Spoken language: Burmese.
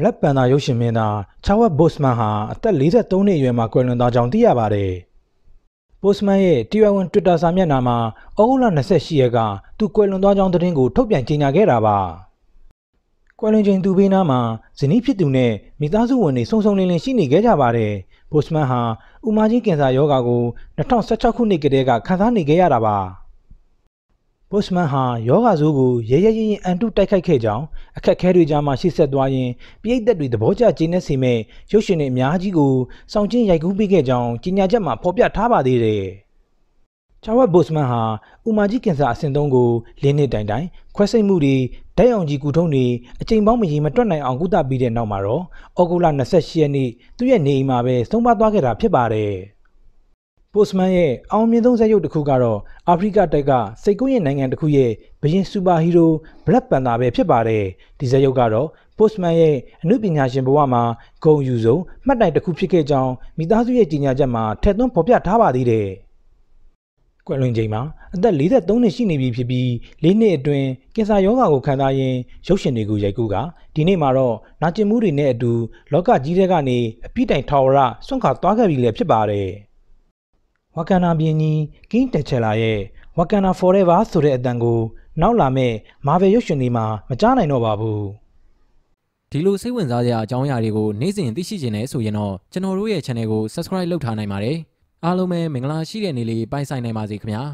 Black Panther ရုပ်ရှင်မင်းသား Chadwick Boseman ဟာအသက်43နှစ်အရွယ်မှာကွယ်လွန်သွားကြောင်းသိရပါတယ်။ Boseman ရဲ့တရားဝင် Twitter စာမျက်နှာမှာဩဂုတ်လ28ရက်ကသူကွယ်လွန်သွားကြောင်းသတင်းကိုထုတ်ပြန်ကြေညာခဲ့တာပါ။ကွယ်လွန်ချိန်သူဘေးနားမှာဇနီးဖြစ်သူနဲ့မိသားစုဝင်တွေစုံစုံလင်လင်ရှိနေခဲ့ကြပါတယ်။ Boseman ဟာဥမာကြီးကင်ဆာရောဂါကို2016ခုနှစ်ကတည်းကခံစားနေခဲ့ရတာပါ။ပုရှ်မန်ဟာယောဂါဆိုးကိုရဲရဲရင်ရင်အန်တုတိုက်ခိုက်ခဲ့ကြောင်းအခက်ခဲတွေကြားမှာရှေ့ဆက်သွားရင်ပြိတ်သက်တွေသဘောကျကျင်းနေစေမဲ့ရုပ်ရှင်တွေအများကြီးကိုစောင့်ချင်းရိုက်ကူးပေးခဲ့ကြောင်းကြေညာချက်မှာဖော်ပြထားပါသေးတယ်။ချာဝတ်ပုရှ်မန်ဟာဥမာကြီးကင်ဆာအဆင့်၃ကိုလင်းနှစ်တိုင်တိုင်ခွဲစိတ်မှုတွေဓာတ်အောင်ကြီးကုထုံးတွေအချိန်ပေါင်းမရေမတွက်နိုင်အောင်ကုသပြီးတဲ့နောက်မှာတော့အော်ဂူလာ28ရက်နေ့သူ့ရဲ့နေအိမ်မှာပဲဆုံးပါသွားခဲ့တာဖြစ်ပါတယ်။ပို့စမန်ရဲ့အောင်မြင်ဆုံးဇာတ်ရုပ်တစ်ခုကတော့အာဖရိကတိုက်ကစိတ်ကူးရဲ့နိုင်ငံတစ်ခုရဲ့ဘရင်စူပါဟီးရိုးဘလက်ပန်တာပဲဖြစ်ပါတယ်ဒီဇာတ်ရုပ်ကတော့ပို့စမန်ရဲ့အမှုပညာရှင်ဘဝမှာဂုံယူဆုံးမှတ်တိုင်တစ်ခုဖြစ်ခဲ့ကြောင်းမိသားစုရဲ့ကြီးညာချက်မှာထည့်သွင်းဖော်ပြထားပါသေးတယ်ကွယ်လွန်ချိန်မှာအသက်43နှစ်ရှိနေပြီဖြစ်ပြီး၄နှစ်အတွင်းကင်ဆာရောဂါကိုခံစားရင်းရုပ်ရှင်တွေကိုရိုက်ကူးကဒီနေ့မှာတော့နာကျင်မှုတွေနဲ့အတူလောကကြီးထဲကနေအပြစ်တိုင်ထာဝရဆွန့်ခါသွားခဲ့ပြီလည်းဖြစ်ပါတယ်။ဝကန်နာပြင်းကြီးကင်းတက်ချလာရဲ့ဝကန်နာ forever ဆိုတဲ့အတန်ကို နောက်လာမဲ့ Marvel ရုပ်ရှင်တွေမှာမကြားနိုင်တော့ပါဘူးဒီလိုစိတ်ဝင်စားစရာအကြောင်းအရာတွေကိုနေ့စဉ်သိရှိချင်တယ်ဆိုရင်တော့ကျွန်တော်တို့ရဲ့ channel ကို subscribe လုပ်ထားနိုင်ပါတယ်အားလုံးပဲမင်္ဂလာရှိတဲ့နေ့လေးပိုင်ဆိုင်နိုင်ပါစေခင်ဗျာ